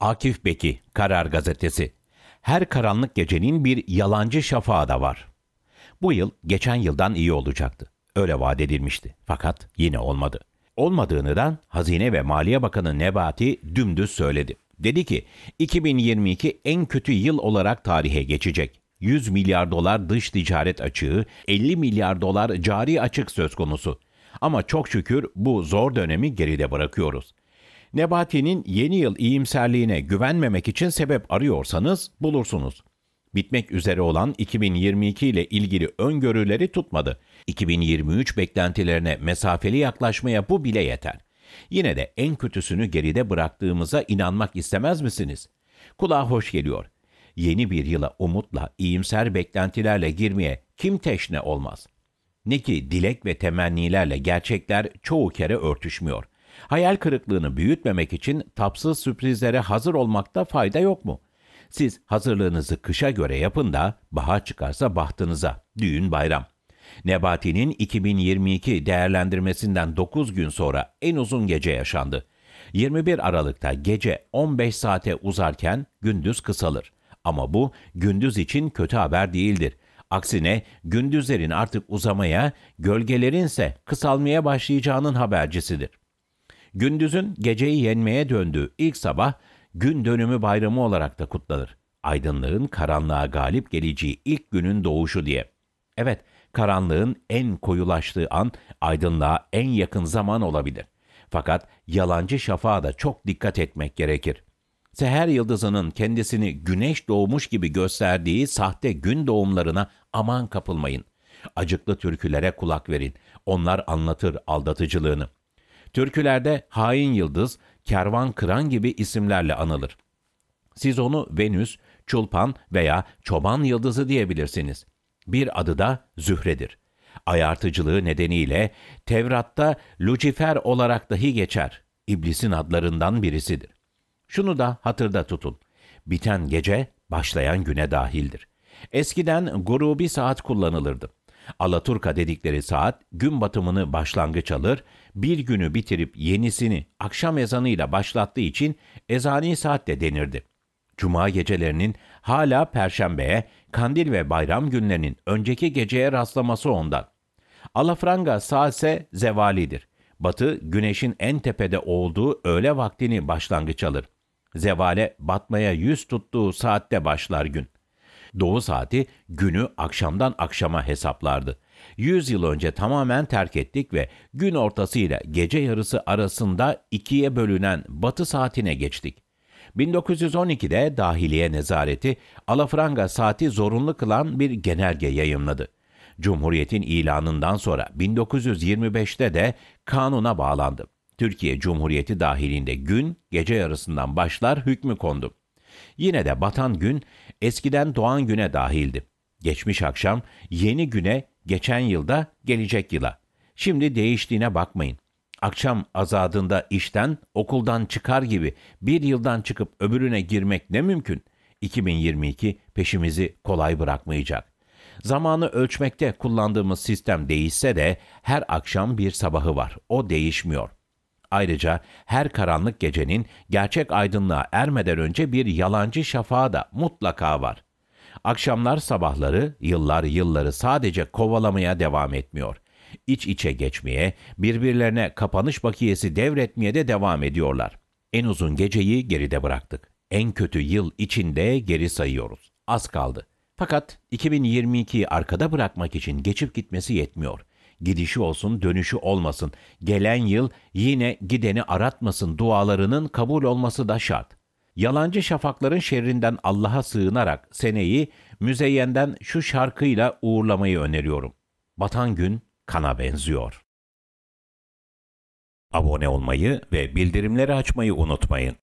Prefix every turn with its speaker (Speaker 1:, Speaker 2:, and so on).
Speaker 1: Akif Beki, Karar Gazetesi. Her karanlık gecenin bir yalancı şafağı da var. Bu yıl geçen yıldan iyi olacaktı. Öyle vaat edilmişti. Fakat yine olmadı. Olmadığını da Hazine ve Maliye Bakanı Nebati dümdüz söyledi. Dedi ki 2022 en kötü yıl olarak tarihe geçecek. 100 milyar dolar dış ticaret açığı, 50 milyar dolar cari açık söz konusu. Ama çok şükür bu zor dönemi geride bırakıyoruz. Nebati'nin yeni yıl iyimserliğine güvenmemek için sebep arıyorsanız bulursunuz. Bitmek üzere olan 2022 ile ilgili öngörüleri tutmadı. 2023 beklentilerine mesafeli yaklaşmaya bu bile yeter. Yine de en kötüsünü geride bıraktığımıza inanmak istemez misiniz? Kulağa hoş geliyor. Yeni bir yıla umutla, iyimser beklentilerle girmeye kim teşne olmaz? Ne ki dilek ve temennilerle gerçekler çoğu kere örtüşmüyor.'' Hayal kırıklığını büyütmemek için tapsız sürprizlere hazır olmakta fayda yok mu? Siz hazırlığınızı kışa göre yapın da bahar çıkarsa bahtınıza. Düğün bayram. Nebati'nin 2022 değerlendirmesinden 9 gün sonra en uzun gece yaşandı. 21 Aralık'ta gece 15 saate uzarken gündüz kısalır. Ama bu gündüz için kötü haber değildir. Aksine gündüzlerin artık uzamaya, gölgelerin ise kısalmaya başlayacağının habercisidir. Gündüzün geceyi yenmeye döndüğü ilk sabah gün dönümü bayramı olarak da kutlanır. Aydınlığın karanlığa galip geleceği ilk günün doğuşu diye. Evet, karanlığın en koyulaştığı an aydınlığa en yakın zaman olabilir. Fakat yalancı şafağa da çok dikkat etmek gerekir. Seher yıldızının kendisini güneş doğmuş gibi gösterdiği sahte gün doğumlarına aman kapılmayın. Acıklı türkülere kulak verin. Onlar anlatır aldatıcılığını. Türkülerde hain yıldız, kervan kıran gibi isimlerle anılır. Siz onu Venüs, çulpan veya çoban yıldızı diyebilirsiniz. Bir adı da Zühre'dir. Ayartıcılığı nedeniyle Tevrat'ta Lucifer olarak dahi geçer. İblisin adlarından birisidir. Şunu da hatırda tutun. Biten gece başlayan güne dahildir. Eskiden grubi saat kullanılırdı. Alaturka dedikleri saat gün batımını başlangıç alır, bir günü bitirip yenisini akşam ezanıyla başlattığı için ezani saat de denirdi. Cuma gecelerinin hala perşembeye, kandil ve bayram günlerinin önceki geceye rastlaması ondan. Alafranga saatse zevalidir. Batı güneşin en tepede olduğu öğle vaktini başlangıç alır. Zevale batmaya yüz tuttuğu saatte başlar gün doğu saati günü akşamdan akşama hesaplardı. 100 yıl önce tamamen terk ettik ve gün ortası ile gece yarısı arasında ikiye bölünen batı saatine geçtik. 1912'de Dahiliye Nezareti alafranga saati zorunlu kılan bir genelge yayımladı. Cumhuriyetin ilanından sonra 1925'te de kanuna bağlandı. Türkiye Cumhuriyeti dahilinde gün gece yarısından başlar hükmü kondu. Yine de batan gün eskiden doğan güne dahildi. Geçmiş akşam yeni güne, geçen yılda gelecek yıla. Şimdi değiştiğine bakmayın. Akşam azadında işten, okuldan çıkar gibi bir yıldan çıkıp öbürüne girmek ne mümkün? 2022 peşimizi kolay bırakmayacak. Zamanı ölçmekte kullandığımız sistem değişse de her akşam bir sabahı var. O değişmiyor. Ayrıca her karanlık gecenin gerçek aydınlığa ermeden önce bir yalancı şafağı da mutlaka var. Akşamlar sabahları, yıllar yılları sadece kovalamaya devam etmiyor. İç içe geçmeye, birbirlerine kapanış bakiyesi devretmeye de devam ediyorlar. En uzun geceyi geride bıraktık. En kötü yıl içinde geri sayıyoruz. Az kaldı. Fakat 2022'yi arkada bırakmak için geçip gitmesi yetmiyor. Gidişi olsun, dönüşü olmasın. Gelen yıl yine gideni aratmasın dualarının kabul olması da şart. Yalancı şafakların şerrinden Allah'a sığınarak seneyi müzeyyenden şu şarkıyla uğurlamayı öneriyorum. Batan gün kana benziyor. Abone olmayı ve bildirimleri açmayı unutmayın.